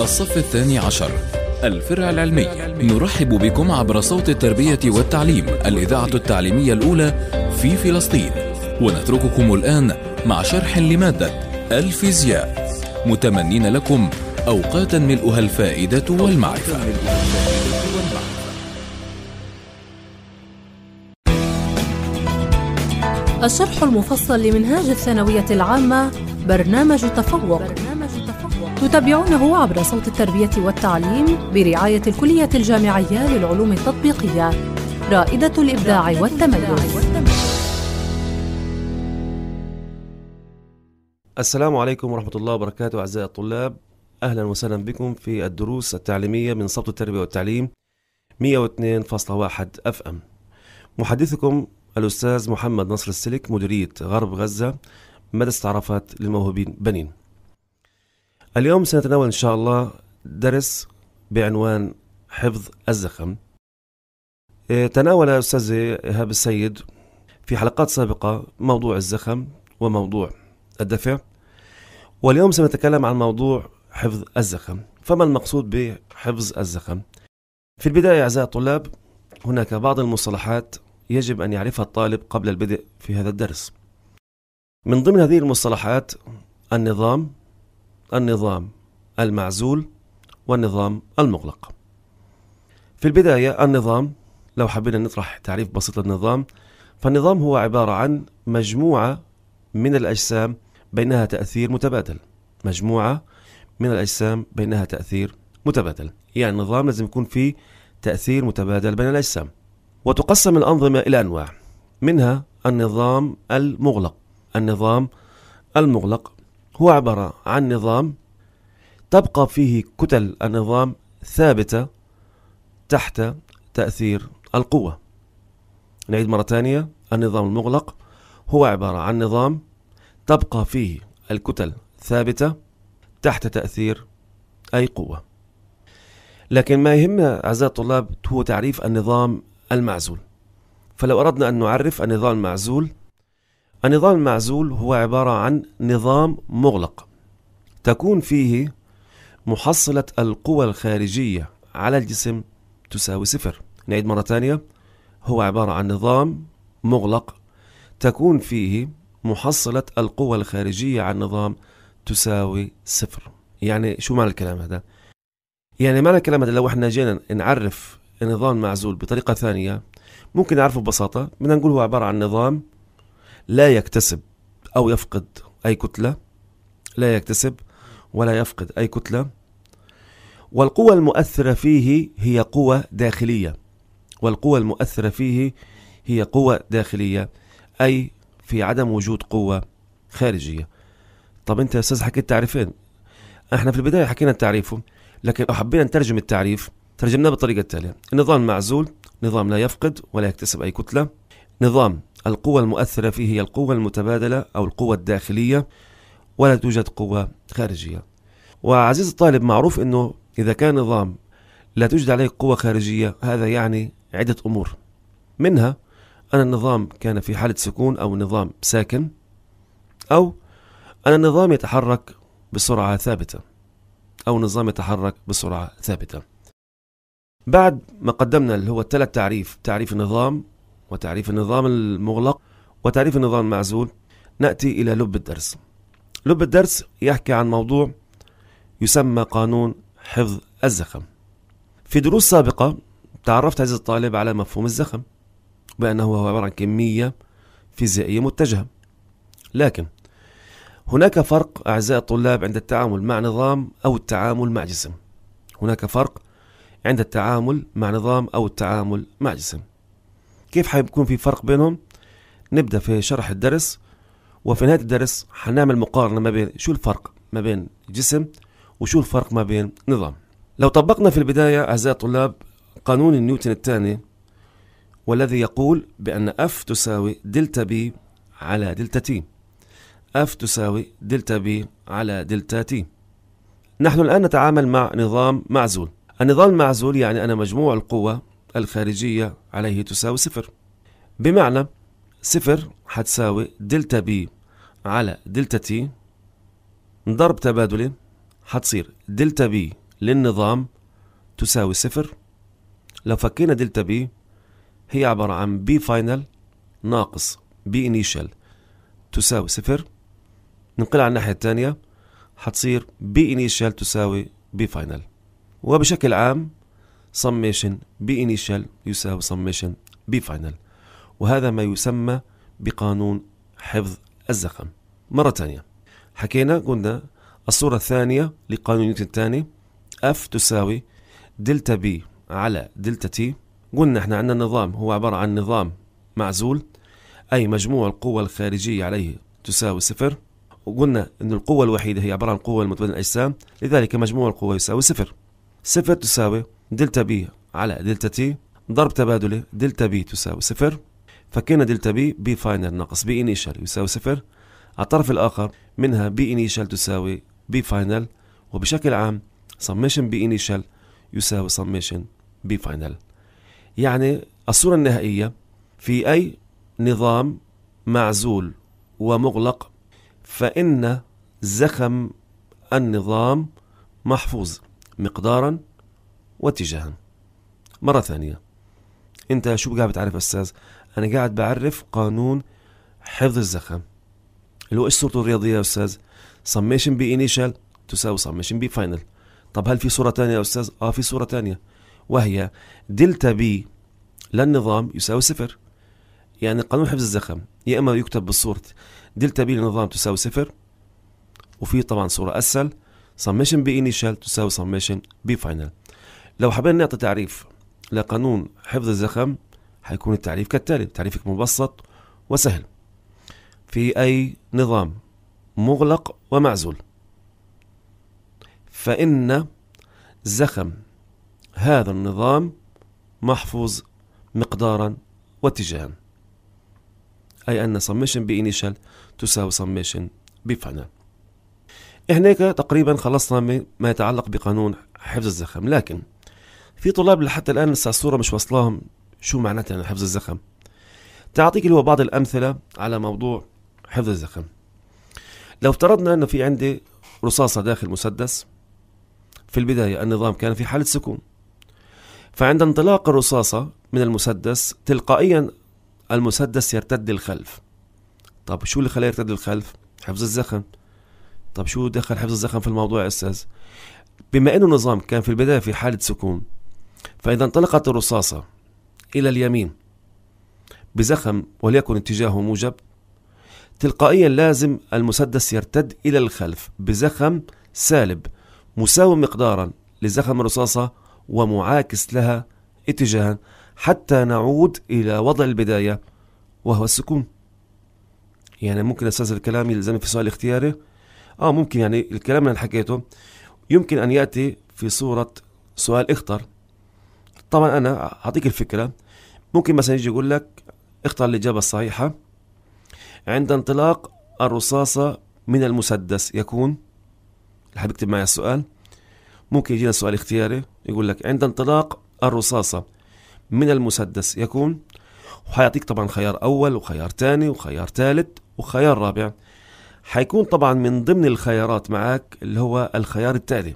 الصف الثاني عشر الفرع العلمي نرحب بكم عبر صوت التربية والتعليم الإذاعة التعليمية الأولى في فلسطين ونترككم الآن مع شرح لمادة الفيزياء متمنين لكم أوقاتا ملؤها الفائدة والمعرفة الشرح المفصل لمنهاج الثانوية العامة برنامج تفوق برنامج تتابعونه عبر صوت التربية والتعليم برعاية الكلية الجامعية للعلوم التطبيقية رائدة الإبداع والتميز السلام عليكم ورحمة الله وبركاته أعزائي الطلاب أهلا وسهلا بكم في الدروس التعليمية من صوت التربية والتعليم 102.1 اف ام محدثكم الأستاذ محمد نصر السلك مديرية غرب غزة مدى استعرافات للموهوبين بنين اليوم سنتناول إن شاء الله درس بعنوان حفظ الزخم إيه، تناول استاذ إيهاب السيد في حلقات سابقة موضوع الزخم وموضوع الدفع واليوم سنتكلم عن موضوع حفظ الزخم فما المقصود بحفظ الزخم في البداية أعزائي الطلاب هناك بعض المصطلحات يجب أن يعرفها الطالب قبل البدء في هذا الدرس من ضمن هذه المصطلحات النظام النظام المعزول والنظام المغلق في البداية النظام لو حبينا نطرح تعريف بسيط للنظام فالنظام هو عبارة عن مجموعة من الأجسام بينها تأثير متبادل مجموعة من الأجسام بينها تأثير متبادل يعني النظام لازم يكون فيه تأثير متبادل بين الأجسام وتقسم الأنظمة إلى أنواع منها النظام المغلق النظام المغلق هو عبارة عن نظام تبقى فيه كتل النظام ثابتة تحت تأثير القوة نعيد مرة ثانية النظام المغلق هو عبارة عن نظام تبقى فيه الكتل ثابتة تحت تأثير أي قوة لكن ما يهمنا أعزائي الطلاب هو تعريف النظام المعزول فلو أردنا أن نعرف النظام المعزول النظام المعزول هو عبارة عن نظام مغلق تكون فيه محصلة القوى الخارجية على الجسم تساوي صفر نعيد مرة ثانية هو عبارة عن نظام مغلق تكون فيه محصلة القوى الخارجية على النظام تساوي صفر يعني شو معنى الكلام هذا؟ يعني معنى الكلام هذا لو احنا جينا نعرف النظام المعزول بطريقة ثانية ممكن نعرفه ببساطة بدنا نقول هو عبارة عن نظام لا يكتسب أو يفقد أي كتلة لا يكتسب ولا يفقد أي كتلة والقوى المؤثرة فيه هي قوى داخلية والقوى المؤثرة فيه هي قوى داخلية أي في عدم وجود قوة خارجية طب أنت يا أستاذ حكيت تعريفين احنا في البداية حكينا تعريفه لكن لو حبينا نترجم التعريف ترجمناه بالطريقة التالية النظام معزول نظام لا يفقد ولا يكتسب أي كتلة نظام القوة المؤثرة فيه هي القوة المتبادلة أو القوة الداخلية ولا توجد قوة خارجية وعزيز الطالب معروف أنه إذا كان نظام لا توجد عليه قوة خارجية هذا يعني عدة أمور منها أن النظام كان في حالة سكون أو نظام ساكن أو أن النظام يتحرك بسرعة ثابتة أو نظام يتحرك بسرعة ثابتة بعد ما قدمنا اللي هو الثلاث تعريف تعريف النظام وتعريف النظام المغلق وتعريف النظام المعزول نأتي إلى لب الدرس لب الدرس يحكي عن موضوع يسمى قانون حفظ الزخم في دروس سابقة تعرفت عزيزي الطالب على مفهوم الزخم بأنه هو عبارة عن كمية فيزيائية متجهة لكن هناك فرق أعزائي الطلاب عند التعامل مع نظام أو التعامل مع جسم هناك فرق عند التعامل مع نظام أو التعامل مع جسم كيف حيكون في فرق بينهم نبدا في شرح الدرس وفي نهايه الدرس حنعمل مقارنه ما بين شو الفرق ما بين جسم وشو الفرق ما بين نظام لو طبقنا في البدايه اعزائي الطلاب قانون نيوتن الثاني والذي يقول بأن اف تساوي دلتا بي على دلتا تي اف تساوي دلتا بي على دلتا تي نحن الآن نتعامل مع نظام معزول النظام المعزول يعني أن مجموع القوة الخارجية عليه تساوي صفر بمعنى صفر حتساوي دلتا بي على دلتا تي ضرب تبادلي حتصير دلتا بي للنظام تساوي صفر لو فكينا دلتا بي هي عبارة عن بي فاينل ناقص بي انيشال تساوي صفر ننقل على الناحية الثانية حتصير بي انيشال تساوي بي فاينل وبشكل عام summation بinitial يساوي summation بفاينل وهذا ما يسمى بقانون حفظ الزخم مرة ثانية حكينا قلنا الصورة الثانية لقانون نيوتن الثاني F تساوي دلتا بي على دلتا تي قلنا احنا عندنا النظام هو عبارة عن نظام معزول أي مجموع القوة الخارجية عليه تساوي صفر وقلنا أن القوة الوحيدة هي عبارة عن قوة المتبادلة الأجسام لذلك مجموع القوة يساوي صفر صفر تساوي دلتا بي على دلتا تي ضرب تبادله دلتا بي تساوي صفر فكينا دلتا بي بي فاينل ناقص بي انيشال يساوي صفر على الطرف الآخر منها بي انيشال تساوي بي فاينل وبشكل عام سميشن بي انيشال يساوي سميشن بي فاينل يعني الصورة النهائية في أي نظام معزول ومغلق فإن زخم النظام محفوظ مقدارا واتجاها مرة ثانية انت شو قاعد بتعرف استاذ انا قاعد بعرف قانون حفظ الزخم اللي هو ايش صورته الرياضية يا استاذ سميشن بي انيشال تساوي سميشن بي فاينل طب هل في صورة ثانية يا استاذ اه في صورة ثانية وهي دلتا بي للنظام يساوي صفر يعني قانون حفظ الزخم يا اما يكتب بالصورة دلتا بي للنظام تساوي صفر وفي طبعا صورة اسهل سميشن بي انيشال تساوي سميشن بي فاينل لو حبينا نعطي تعريف لقانون حفظ الزخم حيكون التعريف كالتالي تعريفك مبسط وسهل في أي نظام مغلق ومعزول فإن زخم هذا النظام محفوظ مقدارا واتجاها أي أن summation بإنيشال تساوي summation بفاينل هناك تقريبا خلصنا ما يتعلق بقانون حفظ الزخم لكن في طلاب حتى الآن لسه الصورة مش واصلاهم شو معناتها يعني حفظ الزخم تعطيك اللي هو بعض الأمثلة على موضوع حفظ الزخم لو افترضنا أنه في عندي رصاصة داخل مسدس في البداية النظام كان في حالة سكون فعند انطلاق الرصاصة من المسدس تلقائيا المسدس يرتد الخلف طب شو اللي خلاه يرتد الخلف حفظ الزخم طب شو دخل حفظ الزخم في الموضوع يا أستاذ بما أنه النظام كان في البداية في حالة سكون فإذا انطلقت الرصاصة إلى اليمين بزخم وليكن اتجاهه موجب تلقائيا لازم المسدس يرتد إلى الخلف بزخم سالب مساوي مقدارا لزخم الرصاصة ومعاكس لها اتجاها حتى نعود إلى وضع البداية وهو السكون يعني ممكن أستاذ الكلام يلزمني في سؤال اختياري آه ممكن يعني الكلام اللي حكيته يمكن أن يأتي في صورة سؤال اختر طبعا انا اعطيك الفكره ممكن مثلا يجي يقول لك اختار الاجابه الصحيحه عند انطلاق الرصاصه من المسدس يكون اللي يكتب معي السؤال ممكن يجينا سؤال اختياري يقول لك عند انطلاق الرصاصه من المسدس يكون وحيعطيك طبعا خيار اول وخيار ثاني وخيار ثالث وخيار رابع حيكون طبعا من ضمن الخيارات معك اللي هو الخيار التالي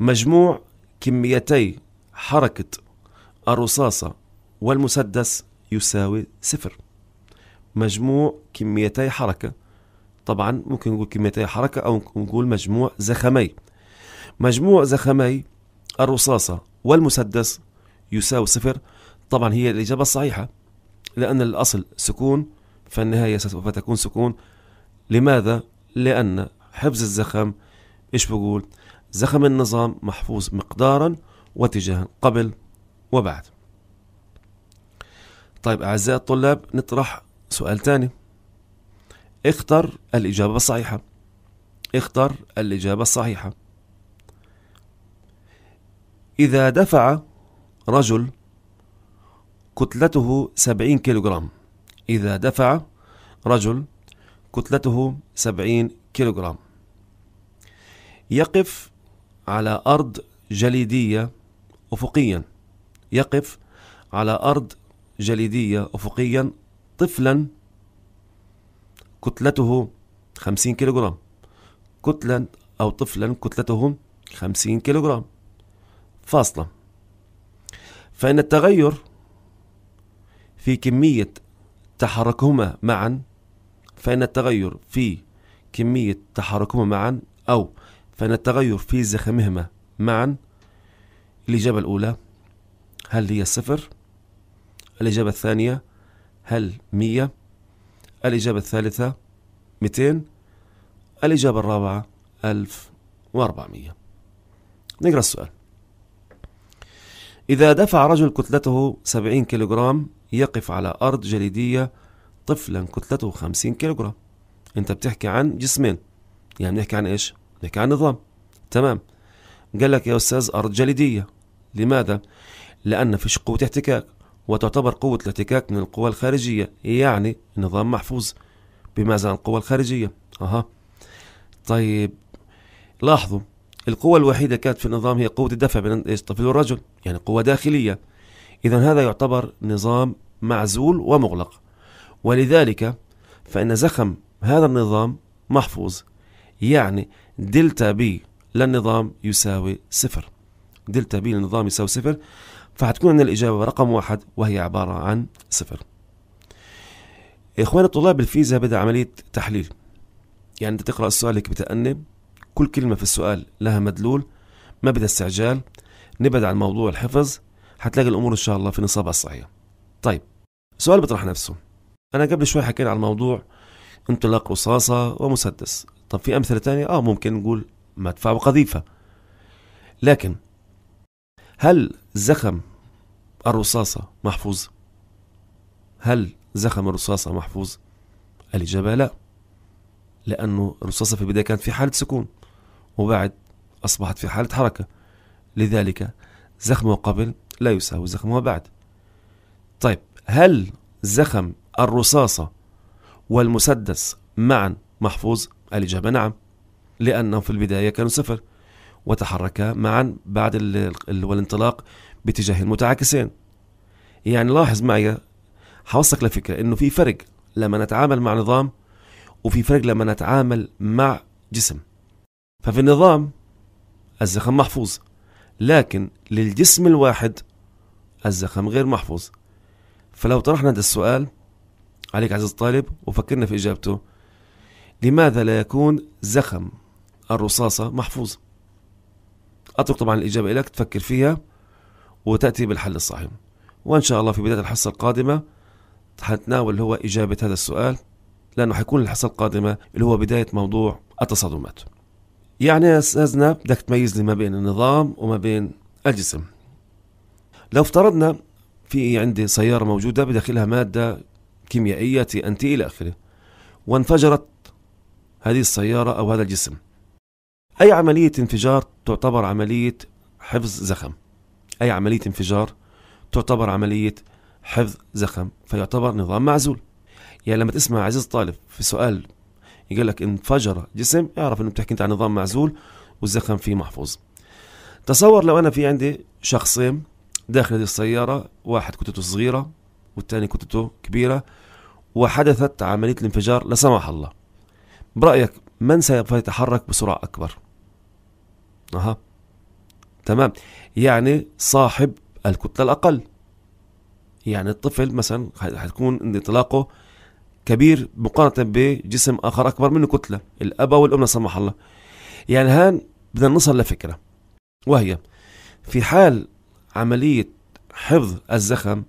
مجموع كميتي حركة الرصاصة والمسدس يساوي صفر مجموع كميتي حركة طبعا ممكن نقول كميتي حركة أو نقول مجموع زخمي مجموع زخمي الرصاصة والمسدس يساوي صفر طبعا هي الإجابة الصحيحة لأن الأصل سكون فالنهاية سوف تكون سكون لماذا؟ لأن حفظ الزخم إيش بقول؟ زخم النظام محفوظ مقدارا واتجاه قبل وبعد طيب أعزائي الطلاب نطرح سؤال تاني اختر الإجابة الصحيحة اختر الإجابة الصحيحة إذا دفع رجل كتلته سبعين كيلوغرام إذا دفع رجل كتلته سبعين كيلوغرام يقف على أرض جليدية أفقيا يقف على أرض جليدية أفقيا طفلا كتلته 50 كيلوغرام كتلا أو طفلا كتلته 50 كيلوغرام فاصلة فإن التغير في كمية تحركهما معا فإن التغير في كمية تحركهما معا أو فإن التغير في زخمهما معا الإجابة الأولى هل هي صفر؟ الإجابة الثانية هل مية؟ الإجابة الثالثة ميتين؟ الإجابة الرابعة ألف وأربعمية نقرأ السؤال إذا دفع رجل كتلته سبعين كيلوغرام يقف على أرض جليدية طفلا كتلته خمسين كيلوغرام أنت بتحكي عن جسمين يعني بنحكي عن إيش؟ بنحكي عن نظام تمام قال لك يا أستاذ أرض جليدية لماذا؟ لأن فيش قوة احتكاك وتعتبر قوة الاحتكاك من القوى الخارجية يعني نظام محفوظ بماذا عن القوى الخارجية؟ أها طيب لاحظوا القوة الوحيدة كانت في النظام هي قوة الدفع بين الطفل والرجل يعني قوة داخلية إذا هذا يعتبر نظام معزول ومغلق ولذلك فإن زخم هذا النظام محفوظ يعني دلتا بي للنظام يساوي صفر دلتا بي للنظام يساوي صفر فحتكون عندنا الإجابة رقم واحد وهي عبارة عن صفر إخوان الطلاب بالفيزياء بدأ عملية تحليل يعني أنت تقرأ السؤال هيك بتأنب كل كلمة في السؤال لها مدلول ما بدها استعجال نبعد عن موضوع الحفظ حتلاقي الأمور إن شاء الله في نصابها الصحيح طيب سؤال بيطرح نفسه أنا قبل شوي حكينا عن موضوع انطلاق رصاصة ومسدس طب في أمثلة تانية آه ممكن نقول مدفع وقذيفة لكن هل زخم الرصاصة محفوظ؟ هل زخم الرصاصة محفوظ؟ الإجابة لا لأنه الرصاصة في البداية كانت في حالة سكون وبعد أصبحت في حالة حركة لذلك زخمه قبل لا يساوي زخمه بعد طيب هل زخم الرصاصة والمسدس معا محفوظ؟ الإجابة نعم لأنهم في البداية كانوا صفر وتحركا معا بعد الانطلاق باتجاه متعاكسين يعني لاحظ معي حوصلك لفكرة انه في فرق لما نتعامل مع نظام وفي فرق لما نتعامل مع جسم ففي النظام الزخم محفوظ لكن للجسم الواحد الزخم غير محفوظ فلو طرحنا هذا السؤال عليك عزيز الطالب وفكرنا في إجابته لماذا لا يكون زخم الرصاصة محفوظ؟ اترك طبعا الاجابه لك تفكر فيها وتاتي بالحل الصحيح وان شاء الله في بدايه الحصه القادمه حنتناول هو اجابه هذا السؤال لانه حيكون الحصه القادمه اللي هو بدايه موضوع التصادمات يعني يا استاذنا بدك تميز لي ما بين النظام وما بين الجسم لو افترضنا في عندي سياره موجوده بداخلها ماده كيميائيه تي ان تي الى اخره وانفجرت هذه السياره او هذا الجسم أي عملية انفجار تعتبر عملية حفظ زخم أي عملية انفجار تعتبر عملية حفظ زخم فيعتبر نظام معزول يعني لما تسمع عزيز طالب في سؤال يقول لك انفجر جسم اعرف انه بتحكي انت عن نظام معزول والزخم فيه محفوظ تصور لو انا في عندي شخصين داخل هذه السيارة واحد كتته صغيرة والثاني كتته كبيرة وحدثت عملية الانفجار لا سمح الله برأيك من سيتحرك بسرعة أكبر؟ اها تمام يعني صاحب الكتله الاقل يعني الطفل مثلا حتكون انطلاقه كبير مقارنه بجسم اخر اكبر منه كتله الاب الام لا سمح الله يعني هان بدنا نصل لفكره وهي في حال عمليه حفظ الزخم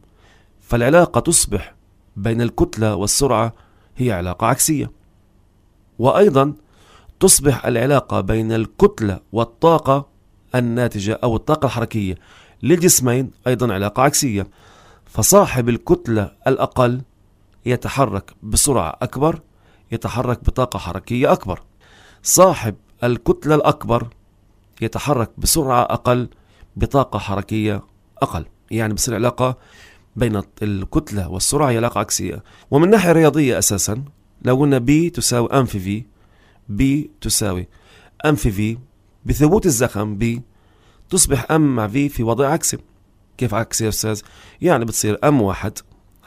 فالعلاقه تصبح بين الكتله والسرعه هي علاقه عكسيه وايضا تصبح العلاقة بين الكتلة والطاقة الناتجة أو الطاقة الحركية للجسمين أيضا علاقة عكسية فصاحب الكتلة الأقل يتحرك بسرعة أكبر يتحرك بطاقة حركية أكبر صاحب الكتلة الأكبر يتحرك بسرعة أقل بطاقة حركية أقل يعني بصير علاقة بين الكتلة والسرعة هي علاقة عكسية ومن ناحية رياضية أساسا لو قلنا بي تساوي أم في في بي تساوي ام في في بثبوت الزخم بي تصبح ام مع في في وضع عكسي كيف عكسي يا استاذ يعني بتصير ام واحد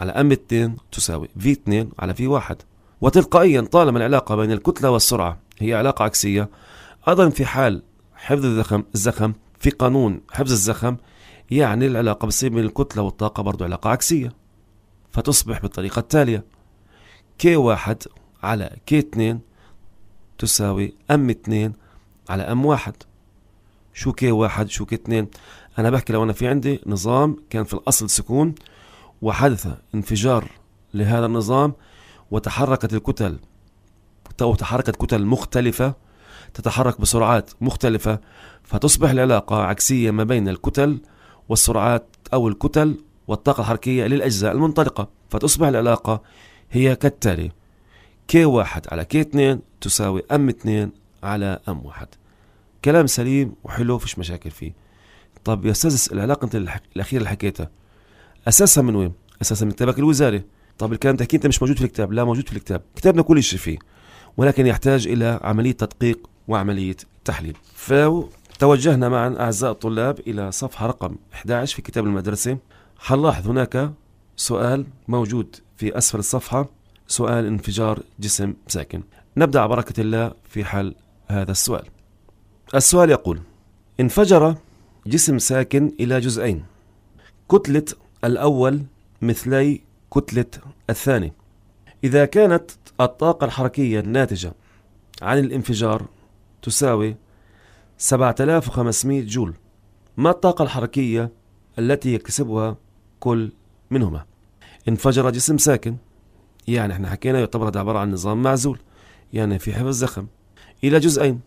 على ام 2 تساوي في 2 على في 1 وتلقائيا طالما العلاقة بين الكتلة والسرعة هي علاقة عكسية أيضا في حال حفظ الزخم الزخم في قانون حفظ الزخم يعني العلاقة بتصير بين الكتلة والطاقة برضو علاقة عكسية فتصبح بالطريقة التالية كي واحد على كي 2 تساوي أم 2 على أم 1 شو كي 1 شو كي 2 أنا بحكي لو أنا في عندي نظام كان في الأصل سكون وحدث انفجار لهذا النظام وتحركت الكتل أو تحركت كتل مختلفة تتحرك بسرعات مختلفة فتصبح العلاقة عكسية ما بين الكتل والسرعات أو الكتل والطاقة الحركية للأجزاء المنطلقة فتصبح العلاقة هي كالتالي كي واحد على كي اثنين تساوي ام اثنين على ام واحد كلام سليم وحلو فيش مشاكل فيه طب يا استاذ العلاقه انت الاخيره اللي حكيتها اساسها من وين اساسها من كتابك الوزاري طب الكلام تحكي انت مش موجود في الكتاب لا موجود في الكتاب كتابنا كل شيء فيه ولكن يحتاج الى عمليه تدقيق وعمليه تحليل فتوجهنا معا اعزائي الطلاب الى صفحه رقم 11 في كتاب المدرسه حنلاحظ هناك سؤال موجود في اسفل الصفحه سؤال انفجار جسم ساكن نبدأ على بركة الله في حل هذا السؤال السؤال يقول انفجر جسم ساكن إلى جزئين كتلة الأول مثلي كتلة الثاني إذا كانت الطاقة الحركية الناتجة عن الانفجار تساوي 7500 جول ما الطاقة الحركية التي يكسبها كل منهما انفجر جسم ساكن يعني احنا حكينا يعتبر هذا عبارة عن نظام معزول يعني في حفظ زخم إلى جزئين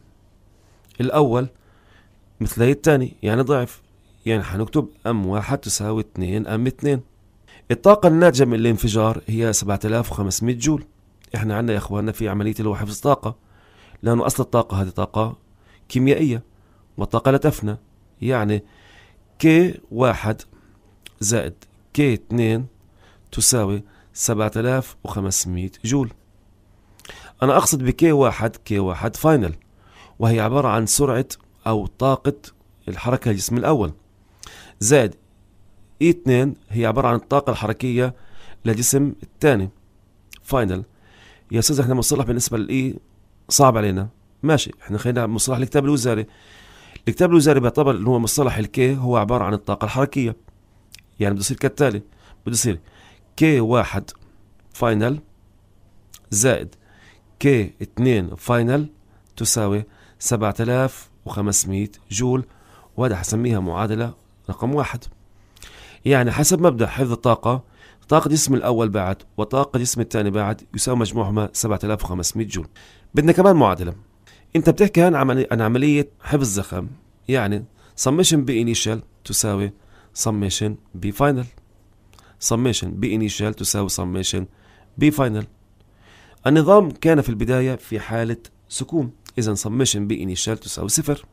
الأول هي الثاني يعني ضعف يعني حنكتب أم واحد تساوي 2 أم 2 الطاقة الناتجة من الانفجار هي 7500 جول احنا عندنا يا اخواننا في عملية اللي هو حفظ طاقة لأنه أصل الطاقة هذه طاقة كيميائية والطاقة لا تفنى يعني كي واحد زائد كي اثنين تساوي 7500 جول أنا أقصد بكي واحد كي واحد فاينل وهي عبارة عن سرعة أو طاقة الحركة الجسم الأول زائد e اي 2 هي عبارة عن الطاقة الحركية للجسم الثاني فاينل يا استاذ احنا مصطلح بالنسبة للاي e صعب علينا ماشي احنا خلينا مصطلح الكتاب الوزاري الكتاب الوزاري بيعتبر اللي هو مصطلح الكي هو عبارة عن الطاقة الحركية يعني بده يصير كالتالي بده يصير كي واحد فاينل زائد كي اتنين فاينل تساوي 7500 جول وهذا حسميها معادلة رقم واحد يعني حسب مبدأ حفظ الطاقة طاقة جسم الأول بعد وطاقة جسم الثاني بعد يساوي مجموعهما 7500 جول بدنا كمان معادلة أنت بتحكي هان عن عملية حفظ زخم يعني summation بإنيشال تساوي summation بفاينل summation بإنيشال تساوي summation بفاينل النظام كان في البداية في حالة سكون إذا summation بإنيشال تساوي صفر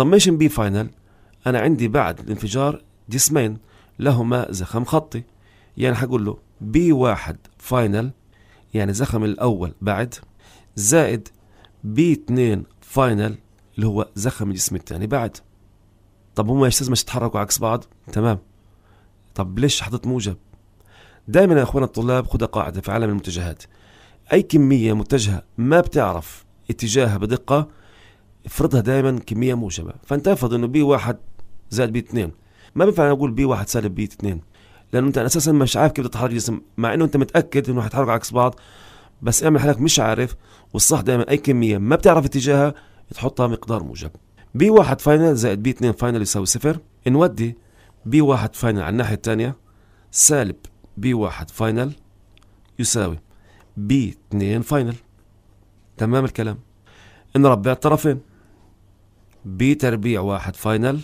summation بفاينل أنا عندي بعد الانفجار جسمين لهما زخم خطي يعني هقول له بي واحد فاينل يعني زخم الأول بعد زائد بي اتنين فاينل اللي هو زخم الجسم الثاني بعد طب هما ايش لازم يتحركوا عكس بعض تمام طب ليش حطيت موجب دائما يا اخوان الطلاب خذ قاعده في عالم المتجهات اي كميه متجهه ما بتعرف اتجاهها بدقه افرضها دائما كميه موجبه فانت افرض انه بي واحد زائد بي اثنين ما بينفع اقول بي واحد سالب بي اثنين لانه انت اساسا مش عارف كيف تتحرك الجسم مع انه انت متاكد انه حيتحرك عكس بعض بس اعمل حالك مش عارف والصح دائما اي كميه ما بتعرف اتجاهها تحطها مقدار موجب بي واحد فاينل زائد بي اثنين فاينل يساوي صفر نودي بي واحد فاينل على الناحية الثانية سالب بي واحد فاينل يساوي بي اتنين فاينل تمام الكلام نربع الطرفين بي تربيع واحد فاينل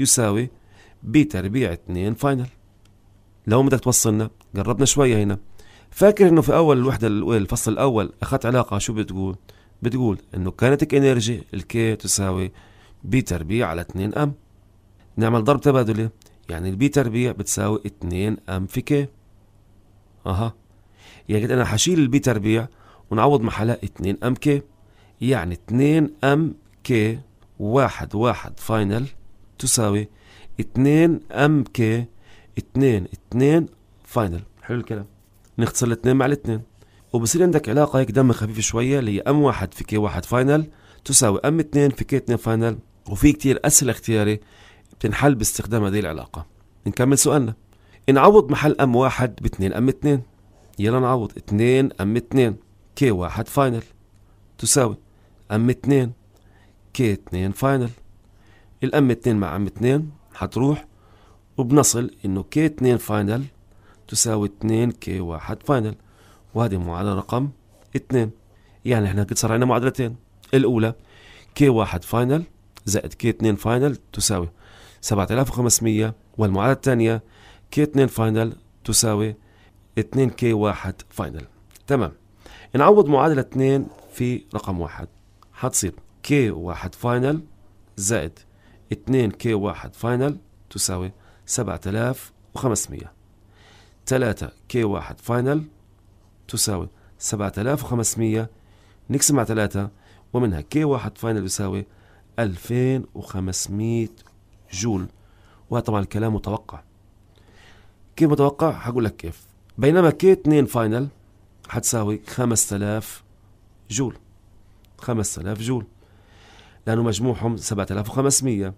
يساوي بي تربيع اتنين فاينل لو بدك توصلنا قربنا شوية هنا فاكر انه في اول الوحدة الفصل الاول اخذت علاقة شو بتقول بتقول انه كانتك انرجي الكي تساوي بي تربيع على 2 ام نعمل ضرب تبادلي يعني البي تربيع بتساوي 2 ام في كي اها يعني انا حشيل البي تربيع ونعوض محلها 2 ام كي يعني 2 ام كي واحد واحد فاينل تساوي 2 ام كي 2 2 فاينل حلو الكلام نختصر الاثنين مع الاثنين وبصير عندك علاقه هيك دم خفيف شويه اللي هي ام واحد في كي واحد فاينل تساوي ام 2 في كي 2 فاينل وفي كتير اسئله اختياري بتنحل باستخدام هذه العلاقة نكمل سؤالنا نعوض محل أم واحد باثنين أم اثنين يلا نعوض اثنين أم اثنين كي واحد فاينل تساوي أم اثنين كي اثنين فاينل الأم اثنين مع أم اثنين حتروح وبنصل إنه كي اثنين فاينل تساوي اثنين كي واحد فاينل وهذه معادلة رقم اثنين يعني احنا قد صار عندنا معادلتين الأولى كي واحد فاينل زائد كي اثنين فاينل تساوي 7500 والمعادلة الثانية K2 فاينل تساوي 2K1 فاينل تمام نعوض معادلة 2 في رقم 1 حتصير K1 فاينل زائد 2K1 فاينل تساوي 7500 3K1 فاينل تساوي 7500 نقسم على 3 ومنها K1 فاينل يساوي 2500 جول وهذا طبعا الكلام متوقع كيف متوقع حقول لك كيف بينما كي 2 فاينل حتساوي 5000 جول 5000 جول لانه مجموعهم 7500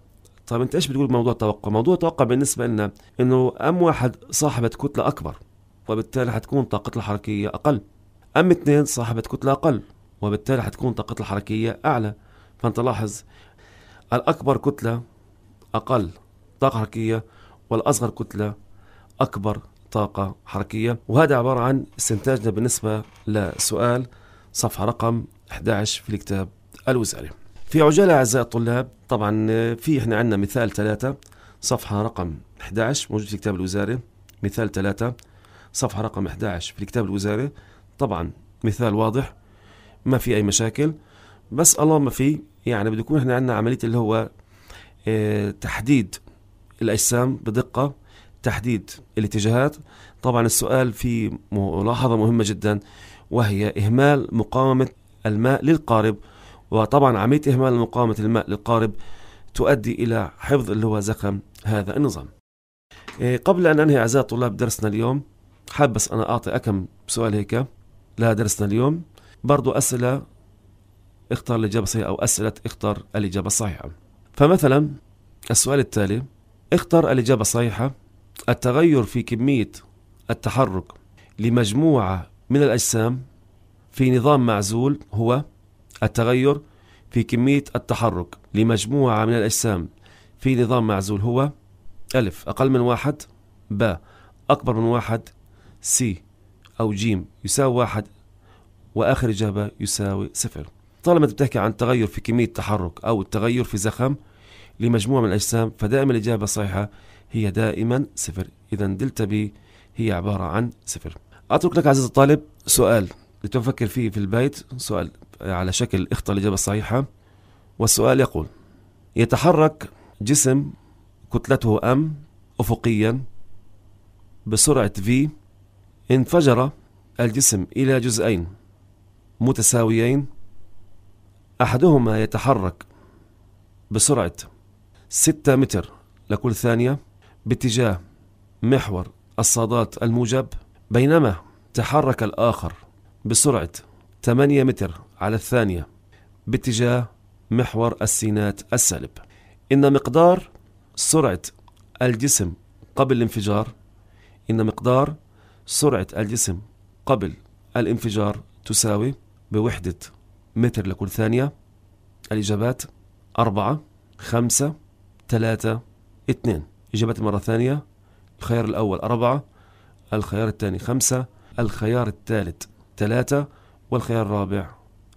طيب انت ايش بتقول بموضوع التوقع موضوع التوقع بالنسبه لنا انه ام واحد صاحبه كتله اكبر وبالتالي حتكون طاقتها الحركيه اقل ام اثنين صاحبه كتله اقل وبالتالي حتكون طاقتها الحركيه اعلى فانت لاحظ الاكبر كتله أقل طاقة حركية والأصغر كتلة أكبر طاقة حركية وهذا عبارة عن استنتاجنا بالنسبة لسؤال صفحة رقم 11 في الكتاب الوزاري في عجالة أعزائي الطلاب طبعا في احنا عندنا مثال ثلاثة صفحة رقم 11 موجود في الكتاب الوزاري مثال ثلاثة صفحة رقم 11 في الكتاب الوزاري طبعا مثال واضح ما في أي مشاكل بس اللهم في يعني بده يكون احنا عندنا عملية اللي هو آه، تحديد الاجسام بدقه تحديد الاتجاهات طبعا السؤال فيه ملاحظه مهمه جدا وهي اهمال مقاومه الماء للقارب وطبعا عمليه اهمال مقاومه الماء للقارب تؤدي الى حفظ اللي هو زخم هذا النظام آه، قبل ان انهي اعزائي طلاب درسنا اليوم حاب بس انا اعطي كم سؤال هيك لدرسنا اليوم برضو اسئله اختار الاجابه الصحيحه او اسئله اختار الاجابه الصحيحه فمثلا السؤال التالي اختر الإجابة الصحيحة التغير في كمية التحرك لمجموعة من الأجسام في نظام معزول هو التغير في كمية التحرك لمجموعة من الأجسام في نظام معزول هو ألف أقل من واحد ب أكبر من واحد سي أو جيم يساوي واحد وآخر إجابة يساوي صفر طالما انت بتحكي عن تغير في كميه تحرك او التغير في زخم لمجموعه من الاجسام فدائما الاجابه الصحيحه هي دائما صفر اذا دلتا بي هي عباره عن صفر اترك لك عزيزي الطالب سؤال لتفكر فيه في البيت سؤال على شكل اختر الاجابه الصحيحه والسؤال يقول يتحرك جسم كتلته ام افقيا بسرعه في انفجر الجسم الى جزئين متساويين أحدهما يتحرك بسرعة 6 متر لكل ثانية باتجاه محور الصادات الموجب بينما تحرك الآخر بسرعة 8 متر على الثانية باتجاه محور السينات السالب إن مقدار سرعة الجسم قبل الانفجار إن مقدار سرعة الجسم قبل الانفجار تساوي بوحدة متر لكل ثانية الإجابات أربعة خمسة ثلاثة اثنين إجابات مرة ثانية الخيار الأول أربعة الخيار الثاني خمسة الخيار الثالث ثلاثة والخيار الرابع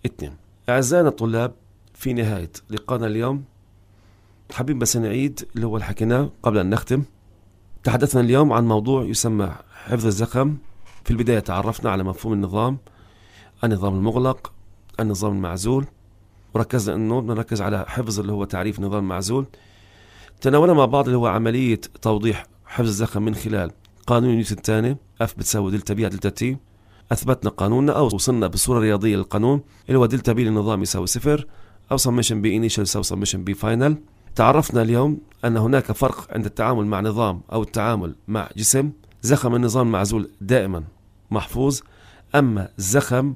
اثنين أعزائنا الطلاب في نهاية لقاءنا اليوم حابين بس نعيد اللي هو حكيناه قبل أن نختم تحدثنا اليوم عن موضوع يسمى حفظ الزخم في البداية تعرفنا على مفهوم النظام النظام المغلق النظام المعزول وركزنا انه بدنا نركز على حفظ اللي هو تعريف نظام معزول تناولنا مع بعض اللي هو عمليه توضيح حفظ الزخم من خلال قانون نيوتن الثاني اف بتساوي دلتا بي على دلتا تي اثبتنا قانوننا او وصلنا بصوره رياضيه للقانون اللي هو دلتا بي للنظام يساوي صفر او سميشن بي انيشال يساوي سميشن بي فاينل تعرفنا اليوم ان هناك فرق عند التعامل مع نظام او التعامل مع جسم زخم النظام المعزول دائما محفوظ اما زخم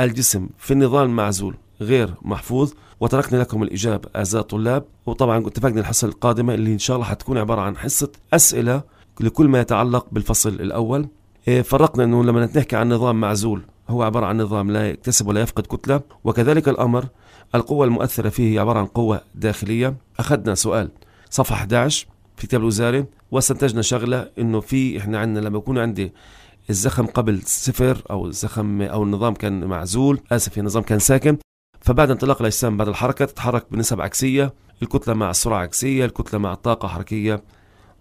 الجسم في النظام معزول غير محفوظ وتركنا لكم الإجابة أعزائي الطلاب وطبعا اتفقنا الحصة القادمة اللي إن شاء الله حتكون عبارة عن حصة أسئلة لكل ما يتعلق بالفصل الأول إيه، فرقنا أنه لما نحكي عن نظام معزول هو عبارة عن نظام لا يكتسب ولا يفقد كتلة وكذلك الأمر القوة المؤثرة فيه هي عبارة عن قوة داخلية أخذنا سؤال صفحة 11 في كتاب الوزارة واستنتجنا شغلة أنه في إحنا عندنا لما يكون عندي الزخم قبل صفر او الزخم او النظام كان معزول اسف يعني النظام كان ساكن فبعد انطلاق الاجسام بعد الحركه تتحرك بنسب عكسيه الكتله مع السرعه عكسيه الكتله مع الطاقه حركيه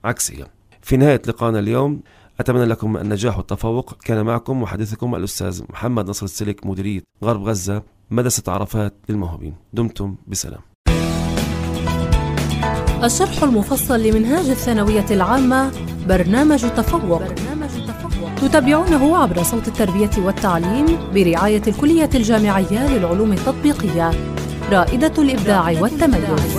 عكسيه في نهايه لقائنا اليوم أتمنى لكم النجاح والتفوق كان معكم محدثكم الأستاذ محمد نصر السلك مديرية غرب غزة مدرسة عرفات للموهوبين دمتم بسلام الشرح المفصل لمنهاج الثانوية العامة برنامج تفوق, برنامج تتابعونه عبر صوت التربية والتعليم برعاية الكلية الجامعية للعلوم التطبيقية رائدة الإبداع والتميز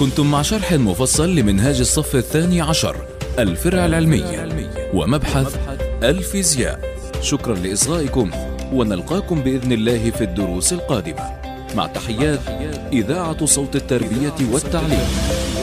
كنتم مع شرح مفصل لمنهاج الصف الثاني عشر الفرع العلمي ومبحث الفيزياء شكرا لإصغائكم ونلقاكم بإذن الله في الدروس القادمة مع تحيات إذاعة صوت التربية والتعليم